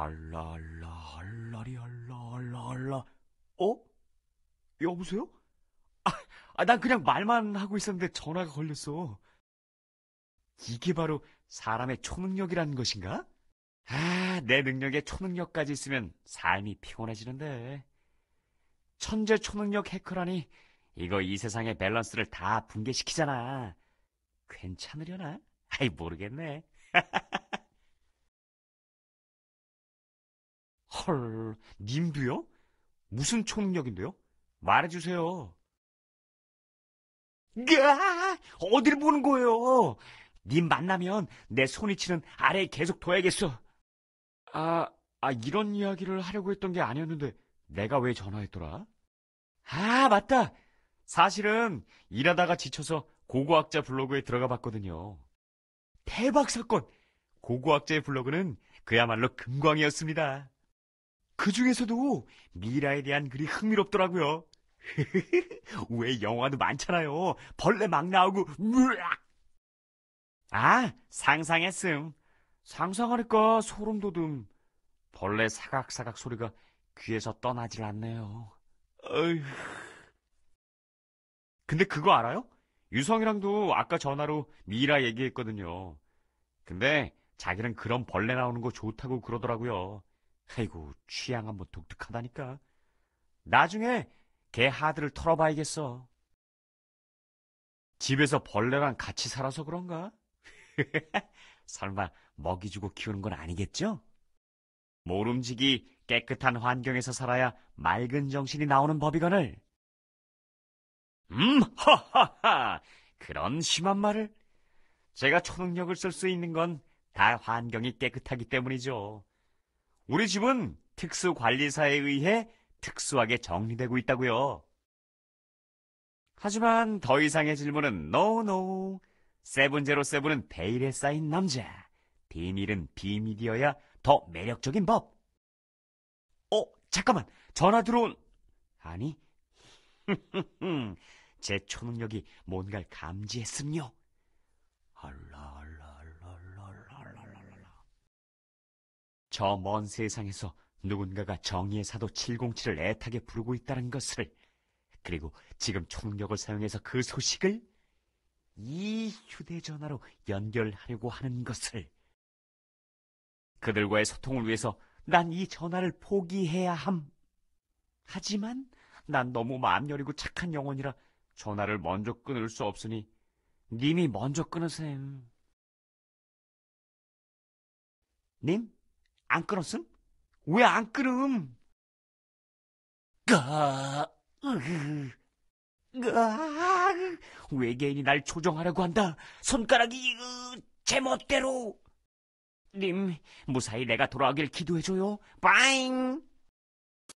알라 알라 알라리 알라 알라 알라 어? 여보세요? 아, 아, 난 그냥 말만 하고 있었는데 전화가 걸렸어. 이게 바로 사람의 초능력이라는 것인가? 아, 내 능력에 초능력까지 있으면 삶이 피곤해지는데. 천재 초능력 해커라니 이거 이 세상의 밸런스를 다 붕괴시키잖아. 괜찮으려나? 아이 모르겠네. 헐, 님도요? 무슨 초능력인데요? 말해주세요. 으아! 어딜 보는 거예요? 님 만나면 내 손이 치는 아래에 계속 둬야겠어. 아, 아, 이런 이야기를 하려고 했던 게 아니었는데 내가 왜 전화했더라? 아, 맞다. 사실은 일하다가 지쳐서 고고학자 블로그에 들어가 봤거든요. 대박 사건! 고고학자의 블로그는 그야말로 금광이었습니다. 그 중에서도 미라에 대한 글이 흥미롭더라고요. 왜 영화도 많잖아요. 벌레 막 나오고, 으악! 아, 상상했음. 상상하니까 소름 돋음. 벌레 사각사각 소리가 귀에서 떠나질 않네요. 근데 그거 알아요? 유성이랑도 아까 전화로 미라 얘기했거든요. 근데 자기는 그런 벌레 나오는 거 좋다고 그러더라고요. 아이고, 취향 한번 독특하다니까. 나중에 개 하드를 털어봐야겠어. 집에서 벌레랑 같이 살아서 그런가? 설마 먹이 주고 키우는 건 아니겠죠? 모름지기 깨끗한 환경에서 살아야 맑은 정신이 나오는 법이거늘. 음, 하하하! 그런 심한 말을. 제가 초능력을 쓸 수 있는 건 다 환경이 깨끗하기 때문이죠. 우리 집은 특수관리사에 의해 특수하게 정리되고 있다고요. 하지만 더 이상의 질문은 노노. 세븐제로 세븐은 베일에 쌓인 남자. 비밀은 비밀이어야 더 매력적인 법. 어, 잠깐만. 전화 들어온. 아니. 제 초능력이 뭔가를 감지했음요. 저먼 세상에서 누군가가 정의의 사도 707을 애타게 부르고 있다는 것을 그리고 지금 총력을 사용해서 그 소식을 이 휴대전화로 연결하려고 하는 것을 그들과의 소통을 위해서 난 이 전화를 포기해야 함. 하지만 난 너무 마음 여리고 착한 영혼이라 전화를 먼저 끊을 수 없으니 님이 먼저 끊으세요 님? 안 끊었음? 왜안 끊음? 가, 으흐, 가, 외계인이 날 조종하려고 한다. 손가락이, 으, 제멋대로. 님, 무사히 내가 돌아가길 기도해줘요. 빠잉!